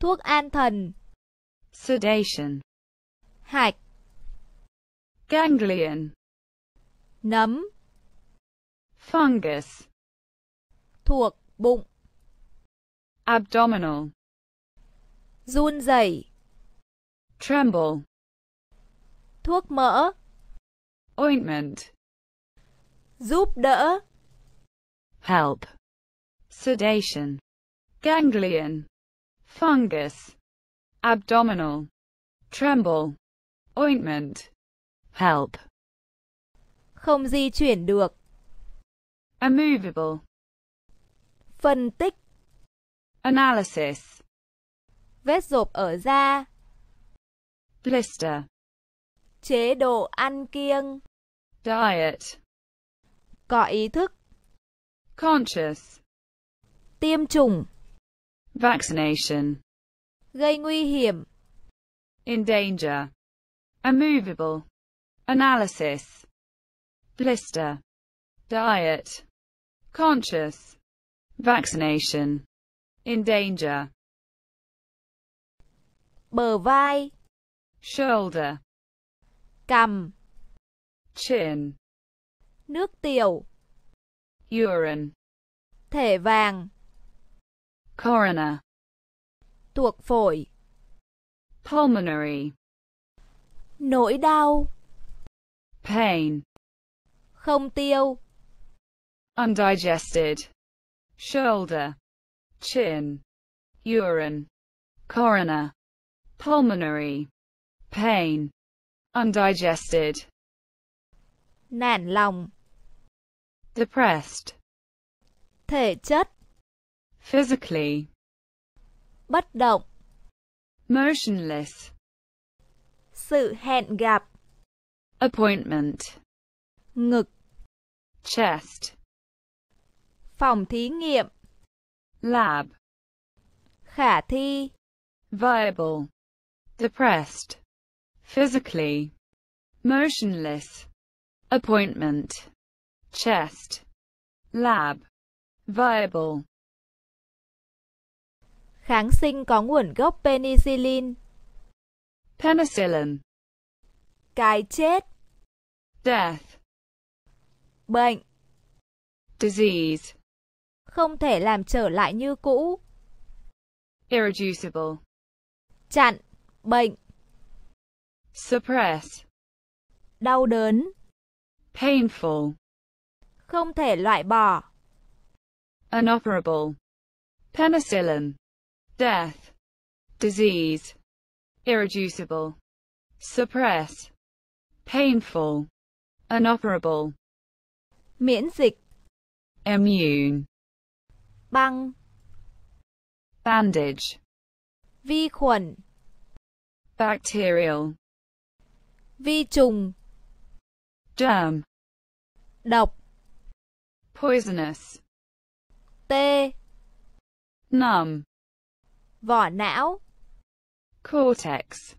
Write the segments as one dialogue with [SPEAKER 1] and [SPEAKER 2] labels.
[SPEAKER 1] Thuốc an thần. Sedation. Hạch. Ganglion. Nấm. Fungus. Thuộc bụng. Abdominal. Run rẩy. Tremble. Thuốc mỡ. Ointment. Giúp đỡ. Help. Sedation. Ganglion fungus, abdominal, tremble, ointment, help. Không di chuyển được. Immovable. Phân tích. Analysis. Vết rộp ở da. Blister. Chế độ ăn kiêng. Diet. Có ý thức. Conscious. Tiêm chủng. vaccination, gây nguy hiểm, A immovable, analysis, blister, diet, conscious, vaccination, danger. bờ vai, shoulder, cằm, chin, nước tiểu, urine, thể vàng, Coroner. Tuột phổi. Pulmonary. Nỗi đau. Pain. Không tiêu. Undigested. Shoulder. Chin. Urine. Coroner. Pulmonary. Pain. Undigested. Nản lòng. Depressed. Thể chất. Physically. Bất động. Motionless. Sự hẹn gặp. Appointment. Ngực. Chest. Phòng thí nghiệm. Lab. Khả thi. Viable. Depressed. Physically. Motionless. Appointment. Chest. Lab. Viable. Kháng sinh có nguồn gốc penicillin. Penicillin. Cái chết. Death. Bệnh. Disease. Không thể làm trở lại như cũ. Irreducible. Chặn, bệnh. Suppress. Đau đớn. Painful. Không thể loại bỏ. Inoperable. Penicillin. death, disease, irreducible, suppress, painful, inoperable, miễn dịch, immune, băng, bandage, vi khuẩn, bacterial, vi trùng, germ, độc, poisonous, tê, numb, vỏ não cortex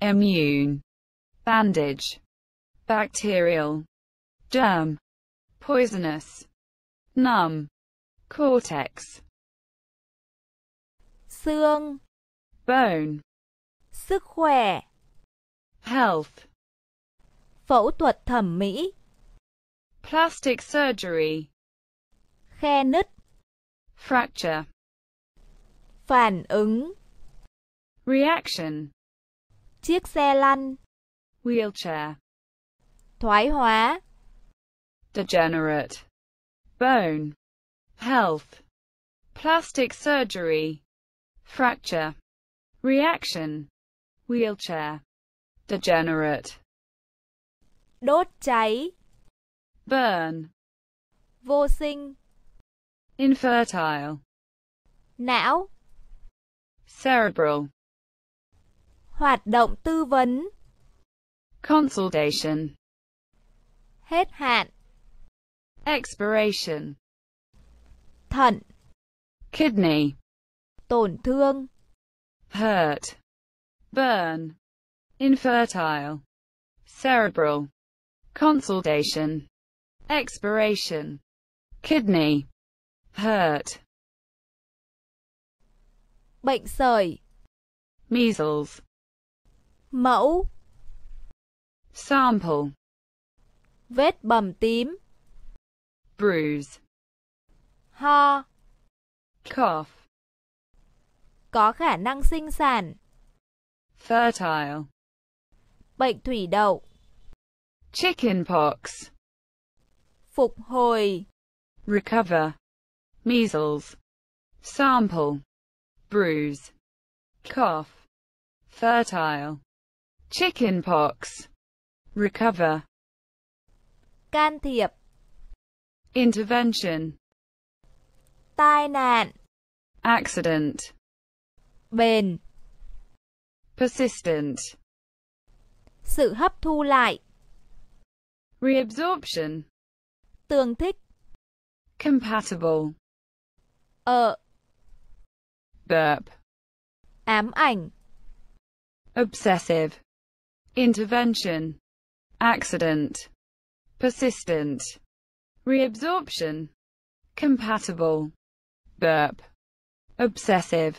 [SPEAKER 1] immune bandage bacterial germ poisonous numb cortex xương bone sức khỏe health phẫu thuật thẩm mỹ plastic surgery khe nứt fracture Phản ứng. Reaction. Chiếc xe lăn. Wheelchair. Thoái hóa. Degenerate. Bone. Health. Plastic surgery. Fracture. Reaction. Wheelchair. Degenerate. Đốt cháy. Burn. Vô sinh. Infertile. Não. Cerebral. Hoạt động tư vấn. Consultation. Hết hạn. Expiration. Thận. Kidney. Tổn thương. Hurt. Burn. Infertile. Cerebral. Consultation. Expiration. Kidney. Hurt. bệnh sởi measles mẫu sample vết bầm tím bruise ho cough có khả năng sinh sản fertile bệnh thủy đậu chickenpox phục hồi recover measles sample bruise, cough, fertile, chickenpox, recover, can thiệp, intervention, tai nạn, accident, bền, persistent, sự hấp thu lại, reabsorption, tương thích, compatible, ở, burp, ám ảnh, obsessive, intervention, accident, persistent, reabsorption, compatible, burp, obsessive,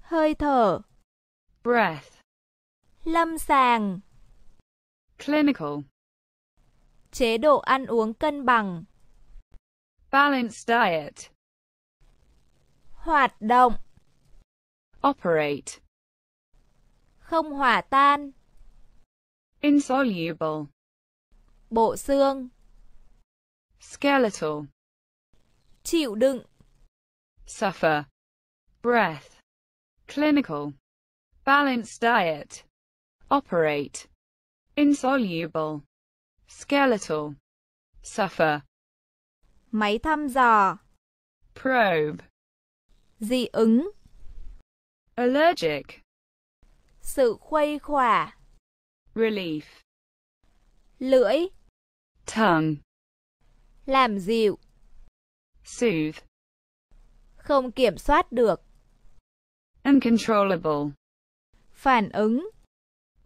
[SPEAKER 1] hơi thở, breath, lâm sàng, clinical, chế độ ăn uống cân bằng, balanced diet, Hoạt động. Operate. Không hòa tan. Insoluble. Bộ xương. Skeletal. Chịu đựng. Suffer. Breath. Clinical. Balanced diet. Operate. Insoluble. Skeletal. Suffer. Máy thăm dò. Probe dị ứng allergic sự khuây khỏa relief lưỡi tongue làm dịu soothe không kiểm soát được uncontrollable phản ứng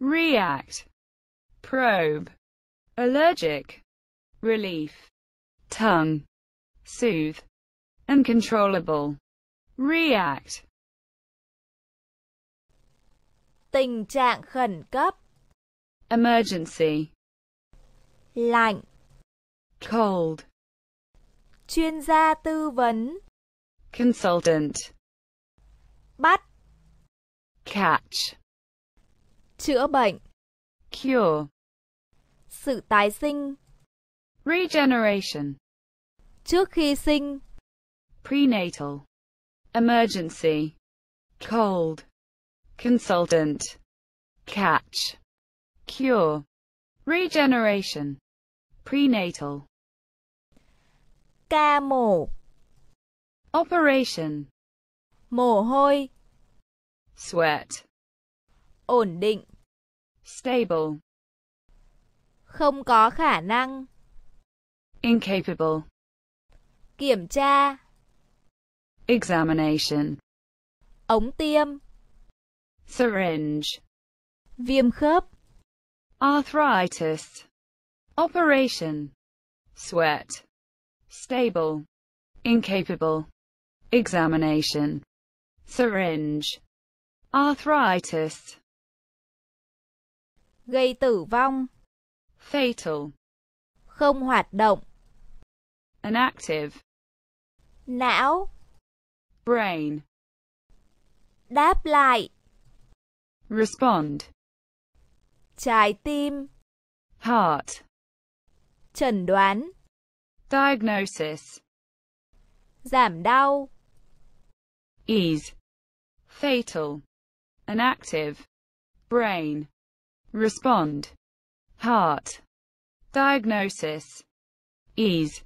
[SPEAKER 1] react probe allergic relief tongue soothe uncontrollable React. Tình trạng khẩn cấp. Emergency. Lạnh. Cold. Chuyên gia tư vấn. Consultant. Bắt. Catch. Chữa bệnh. Cure. Sự tái sinh. Regeneration. Trước khi sinh. Prenatal. emergency, cold, consultant, catch, cure, regeneration, prenatal. Ca mổ Operation Mồ hôi Sweat Ổn định Stable Không có khả năng Incapable Kiểm tra examination, ống tiêm, syringe, viêm khớp, arthritis, operation, sweat, stable, incapable, examination, syringe, arthritis, gây tử vong, fatal, không hoạt động, inactive, não, Brain. Đáp lại. Respond. Trái tim. Heart. Chẩn đoán. Diagnosis. Giảm đau. Ease. Fatal. An active. Brain. Respond. Heart. Diagnosis. Ease.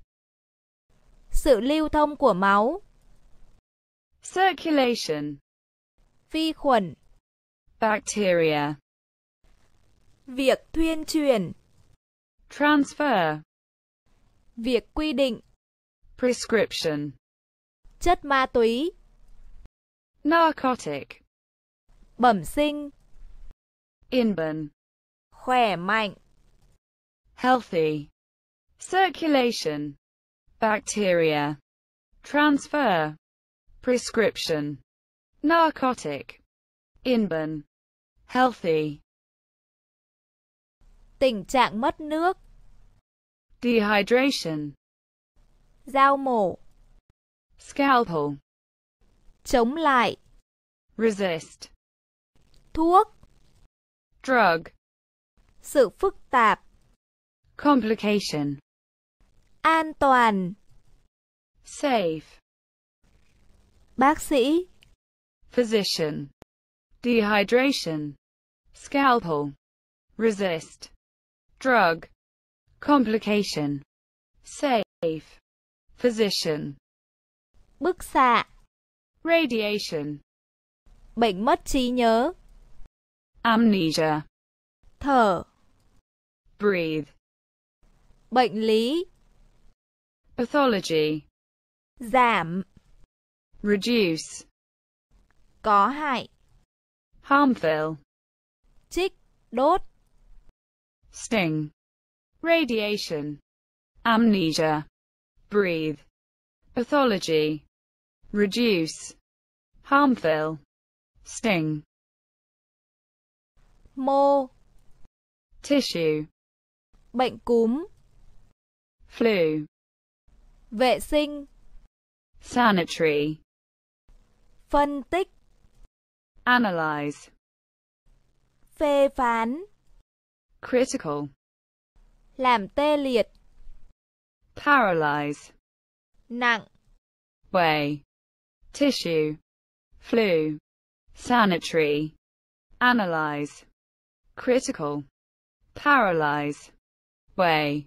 [SPEAKER 1] Sự lưu thông của máu. circulation, vi khuẩn, bacteria, việc tuyên truyền, transfer, việc quy định, prescription, chất ma túy, narcotic, bẩm sinh, inborn, khỏe mạnh, healthy, circulation, bacteria, transfer, prescription, narcotic, inban, healthy. Tình trạng mất nước. Dehydration. Dao mổ. Scalpel. Chống lại. Resist. Thuốc. Drug. Sự phức tạp. Complication. An toàn. Safe. Bác sĩ. Physician. Dehydration. Scalpel. Resist. Drug. Complication. Safe. Physician. Bức xạ. Radiation. Bệnh mất trí nhớ. Amnesia. Thở. Breathe. Bệnh lý. Pathology. Giảm. reduce, có hại, harmful, chích, đốt, sting, radiation, amnesia, breathe, pathology, reduce, harmful, sting, mô, tissue, bệnh cúm, flu, vệ sinh, sanitary, Phân tích. Analyze. Phê phán. Critical. Làm tê liệt. Paralyze. Nặng. Way. Tissue. Flu. Sanitary. Analyze. Critical. Paralyze. Way.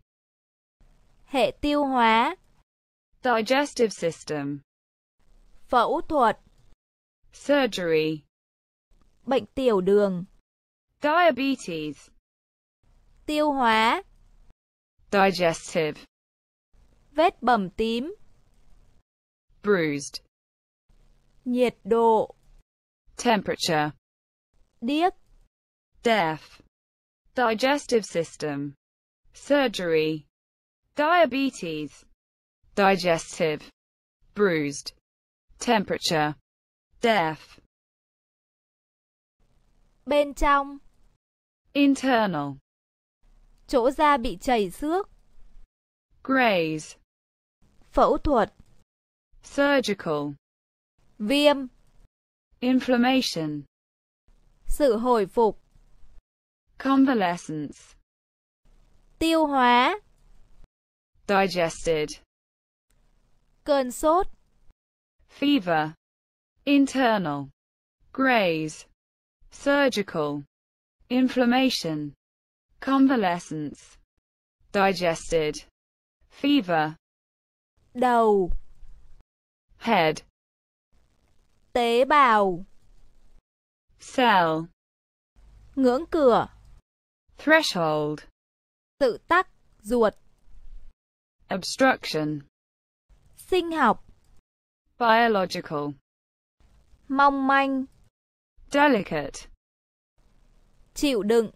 [SPEAKER 1] Hệ tiêu hóa. Digestive system. Phẫu thuật. surgery, bệnh tiểu đường, diabetes, tiêu hóa, digestive, vết bầm tím, bruised, nhiệt độ, temperature, điếc, deaf, digestive system, surgery, diabetes, digestive, bruised, temperature, deaf bên trong internal chỗ da bị chảy xước graze phẫu thuật surgical viêm inflammation sự hồi phục convalescence tiêu hóa digested cơn sốt fever internal graze, surgical inflammation, convalescence, digested, fever, đầu, head, tế bào, cell, ngưỡng cửa, threshold, tự tắc, ruột, obstruction, sinh học, biological, mong manh delicate chịu đựng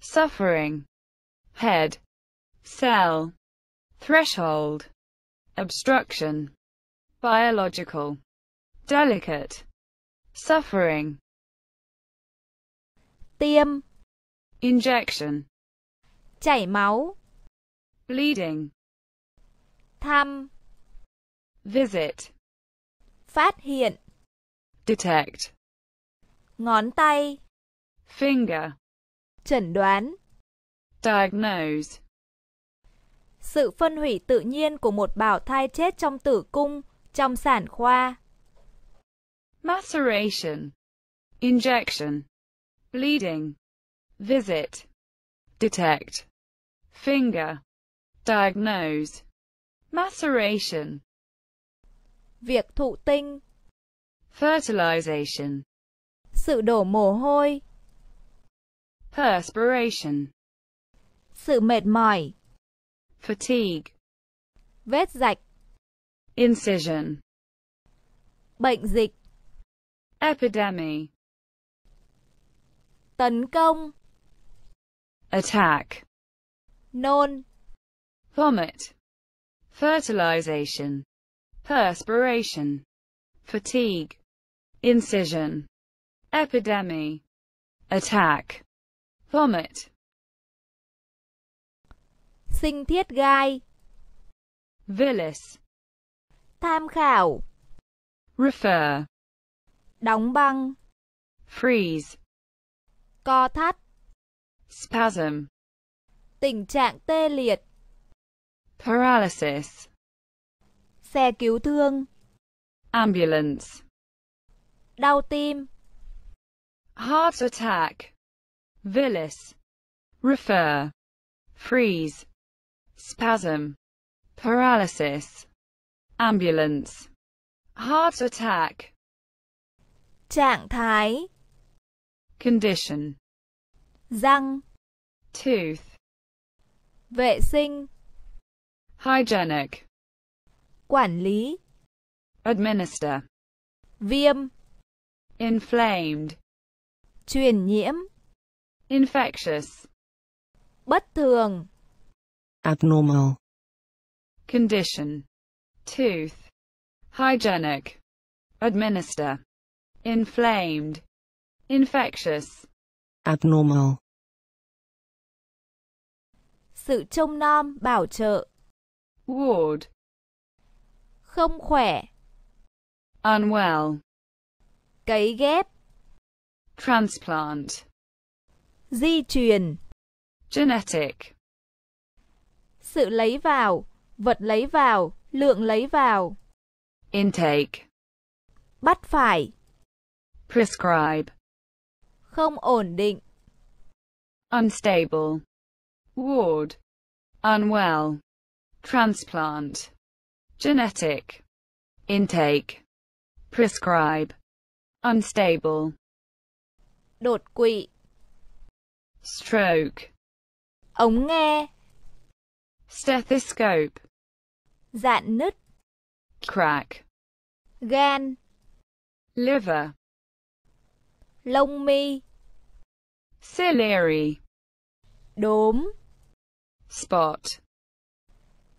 [SPEAKER 1] suffering head cell threshold obstruction biological delicate suffering tiêm injection chảy máu bleeding thăm visit phát hiện detect, ngón tay, finger, chẩn đoán, diagnose, sự phân hủy tự nhiên của một bào thai chết trong tử cung, trong sản khoa. Maceration, injection, bleeding, visit, detect, finger, diagnose, maceration. Việc thụ tinh fertilization, sự đổ mồ hôi, perspiration, sự mệt mỏi, fatigue, vết rạch, incision, bệnh dịch, epidemic, tấn công, attack, nôn, vomit, fertilization, perspiration, fatigue, incision, epidemic, attack, vomit. Sinh thiết gai Villis Tham khảo Refer Đóng băng Freeze Co thắt Spasm Tình trạng tê liệt Paralysis Xe cứu thương Ambulance đau tim. Heart attack. Villus. Refer. Freeze. Spasm. Paralysis. Ambulance. Heart attack. Trạng thái. Condition. Răng. Tooth. Vệ sinh. Hygienic. Quản lý. Administer. Viêm inflamed, truyền nhiễm, infectious, bất thường, abnormal, condition, tooth, hygienic, administer, inflamed, infectious, abnormal. Sự trông nom bảo trợ. Ward. Không khỏe. Unwell. cấy ghép transplant di truyền genetic sự lấy vào vật lấy vào lượng lấy vào intake bắt phải prescribe không ổn định unstable ward unwell transplant genetic intake prescribe unstable, đột quỵ, stroke, ống nghe, stethoscope, dạn nứt, crack, gan, liver, lông mi, ciliary, đốm, spot,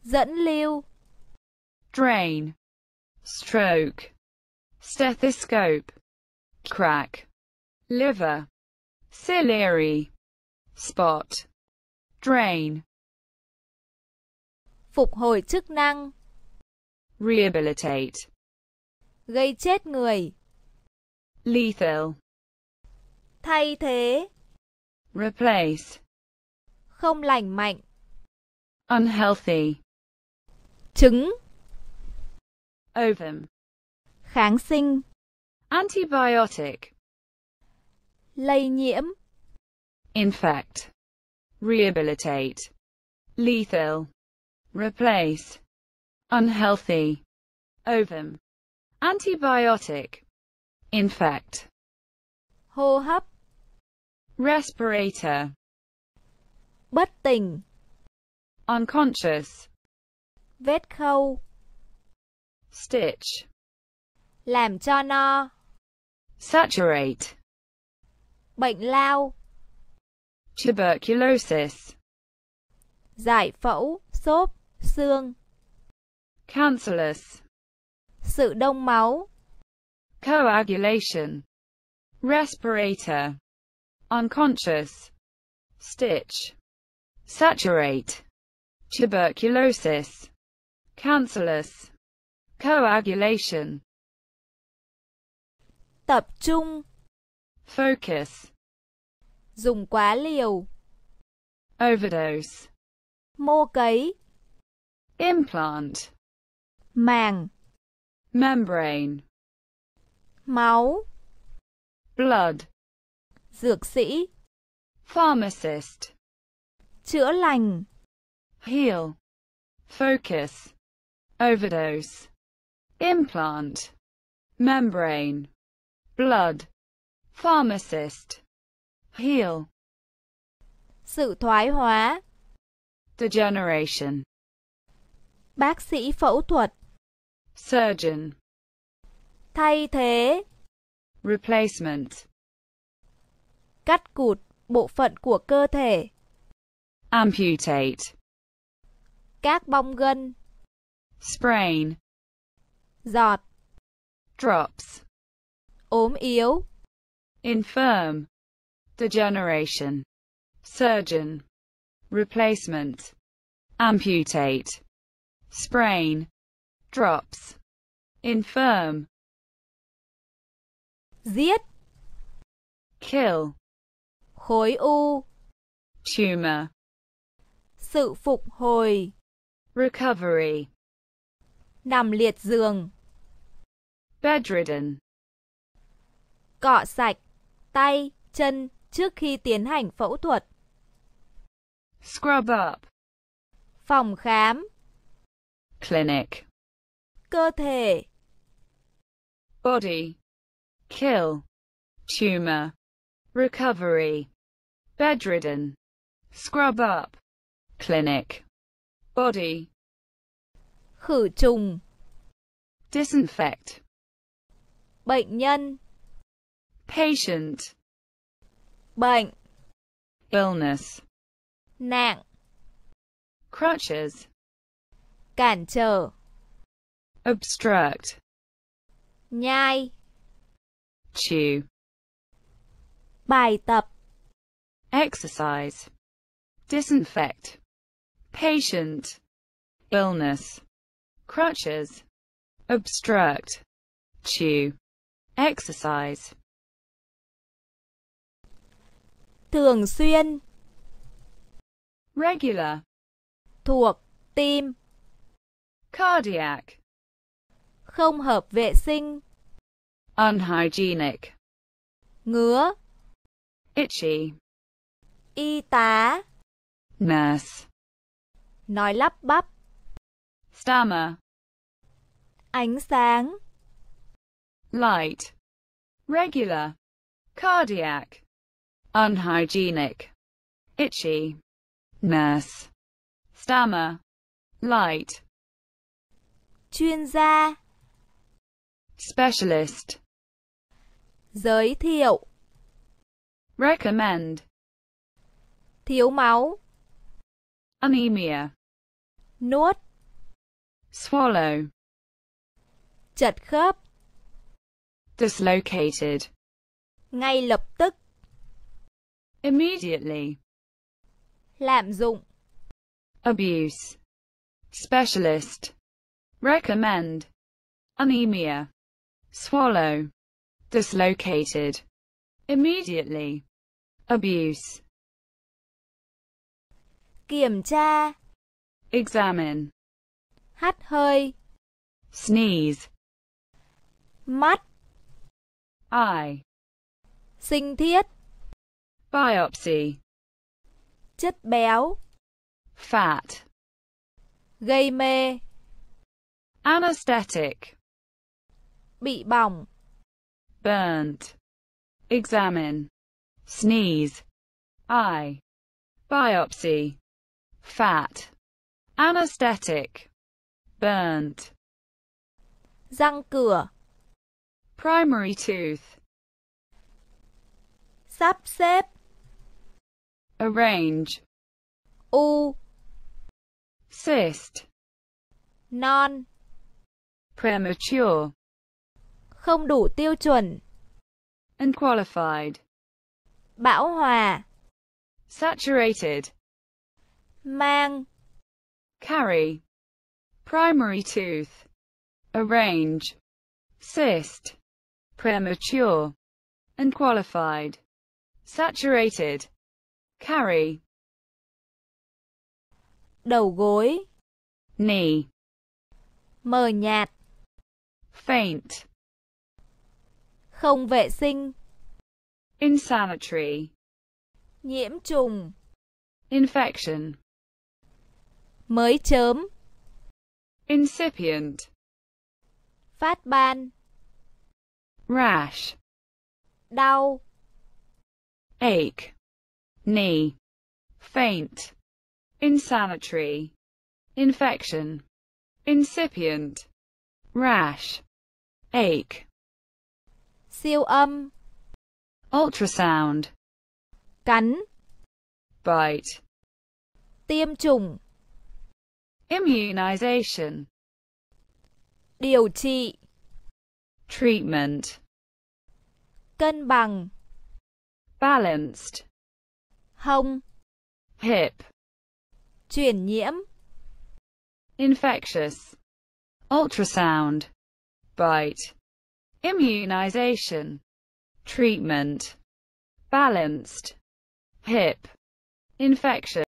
[SPEAKER 1] dẫn lưu, drain, stroke, stethoscope, crack, liver, ciliary, spot, drain. Phục hồi chức năng. Rehabilitate. Gây chết người. Lethal. Thay thế. Replace. Không lành mạnh. Unhealthy. Trứng. Ovum. Kháng sinh. antibiotic, lây nhiễm, infect, rehabilitate, lethal, replace, unhealthy, ovum, antibiotic, infect, hô hấp, respirator, bất tỉnh, unconscious, vết khâu, stitch, làm cho no, saturate bệnh lao tuberculosis giải phẫu xốp xương cancerous sự đông máu coagulation respirator unconscious stitch saturate tuberculosis cancerous coagulation Tập trung. Focus. Dùng quá liều. Overdose. Mô cấy. Implant. Màng. Membrane. Máu. Blood. Dược sĩ. Pharmacist. Chữa lành. Heal. Focus. Overdose. Implant. Membrane blood, pharmacist, heal, sự thoái hóa, degeneration, bác sĩ phẫu thuật, surgeon, thay thế, replacement, cắt cụt, bộ phận của cơ thể, amputate, các bong gân, sprain, giọt, drops ốm yếu, infirm, degeneration, surgeon, replacement, amputate, sprain, drops, infirm, giết, kill, khối u, tumor, sự phục hồi, recovery, nằm liệt giường, bedridden, cọ sạch tay, chân trước khi tiến hành phẫu thuật. Scrub up. Phòng khám. Clinic. Cơ thể. Body. Kill. Tumor. Recovery. Bedridden. Scrub up. Clinic. Body. Khử trùng. Disinfect. Bệnh nhân. patient, bệnh, illness, nạn, crutches, cản trở, obstruct, nhai, chew, bài tập, exercise, disinfect, patient, illness, crutches, obstruct, chew, exercise. Thường xuyên. Regular. Thuộc, tim. Cardiac. Không hợp vệ sinh. Unhygienic. Ngứa. Itchy. Y tá. Nurse. Nói lắp bắp. Stammer. Ánh sáng. Light. Regular. Cardiac unhygienic, itchy, nurse, stammer, light, chuyên gia, specialist, giới thiệu, recommend, thiếu máu, anemia, nuốt, swallow, chật khớp, dislocated, ngay lập tức, immediately, lạm dụng, abuse, specialist, recommend, anemia, swallow, dislocated, immediately, abuse, kiểm tra, examine, hắt hơi, sneeze, mắt, eye, sinh thiết, Biopsy. Chất béo. Fat. Gây mê. Anesthetic. Bị bỏng. Burnt. Examine. Sneeze. Eye. Biopsy. Fat. Anesthetic. Burnt. Răng cửa. Primary tooth. Sắp xếp. arrange, u, cyst, non, premature, không đủ tiêu chuẩn, unqualified, bão hòa, saturated, mang, carry, primary tooth, arrange, cyst, premature, unqualified, saturated, carry đầu gối knee mờ nhạt faint không vệ sinh insanitary nhiễm trùng infection mới chớm incipient phát ban rash đau ache knee, faint, insanitary, infection, incipient, rash, ache, siêu âm, ultrasound, cắn, bite, tiêm chủng, immunization, điều trị, treatment, cân bằng, balanced, hông hip truyền nhiễm infectious ultrasound bite immunization treatment balanced hip infection